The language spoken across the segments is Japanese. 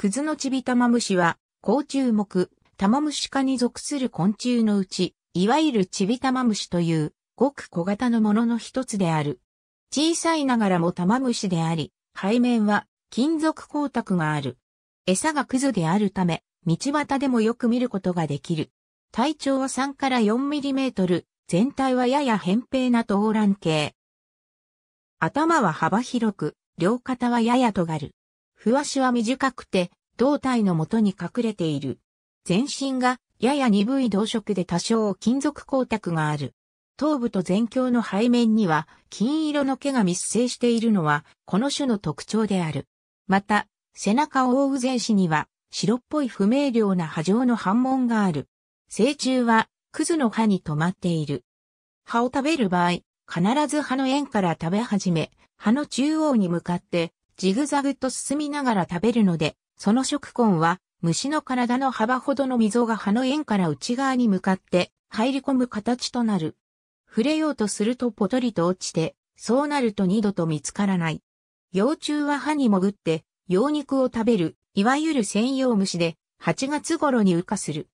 クズのチビタマムシは、甲虫目、タマムシ科に属する昆虫のうち、いわゆるチビタマムシという、ごく小型のものの一つである。小さいながらもタマムシであり、背面は金属光沢がある。餌がクズであるため、道端でもよく見ることができる。体長は3から4ミリメートル、全体はやや扁平な頭乱形。頭は幅広く、両肩はやや尖る。ふわしは短くて、胴体の元に隠れている。全身がやや鈍い動色で多少金属光沢がある。頭部と全胸の背面には金色の毛が密生しているのはこの種の特徴である。また、背中を覆う前肢には白っぽい不明瞭な波状の反紋がある。成虫はクズの歯に止まっている。歯を食べる場合、必ず歯の縁から食べ始め、歯の中央に向かってジグザグと進みながら食べるので、その食根は、虫の体の幅ほどの溝が葉の縁から内側に向かって入り込む形となる。触れようとするとポトリと落ちて、そうなると二度と見つからない。幼虫は歯に潜って、葉肉を食べる、いわゆる専用虫で、8月頃に羽化する。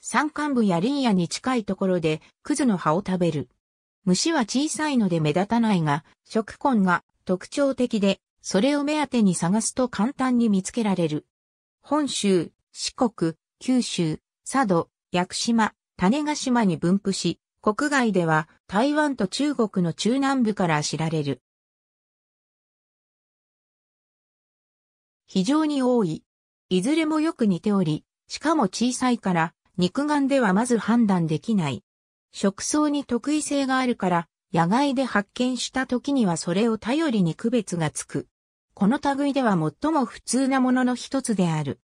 山間部や林野に近いところで、クズの葉を食べる。虫は小さいので目立たないが、食根が特徴的で、それを目当てに探すと簡単に見つけられる。本州、四国、九州、佐渡、屋久島、種ヶ島に分布し、国外では台湾と中国の中南部から知られる。非常に多い。いずれもよく似ており、しかも小さいから、肉眼ではまず判断できない。食草に特異性があるから、野外で発見した時にはそれを頼りに区別がつく。この類では最も普通なものの一つである。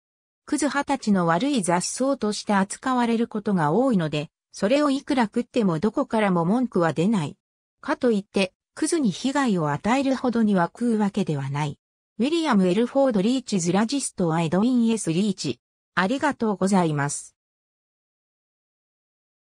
クズハたちの悪い雑草として扱われることが多いので、それをいくら食ってもどこからも文句は出ない。かといって、クズに被害を与えるほどには食うわけではない。ウィリアム・エルフォード・リーチズラジスト・ア・エドウィン・エス・リーチ。ありがとうございます。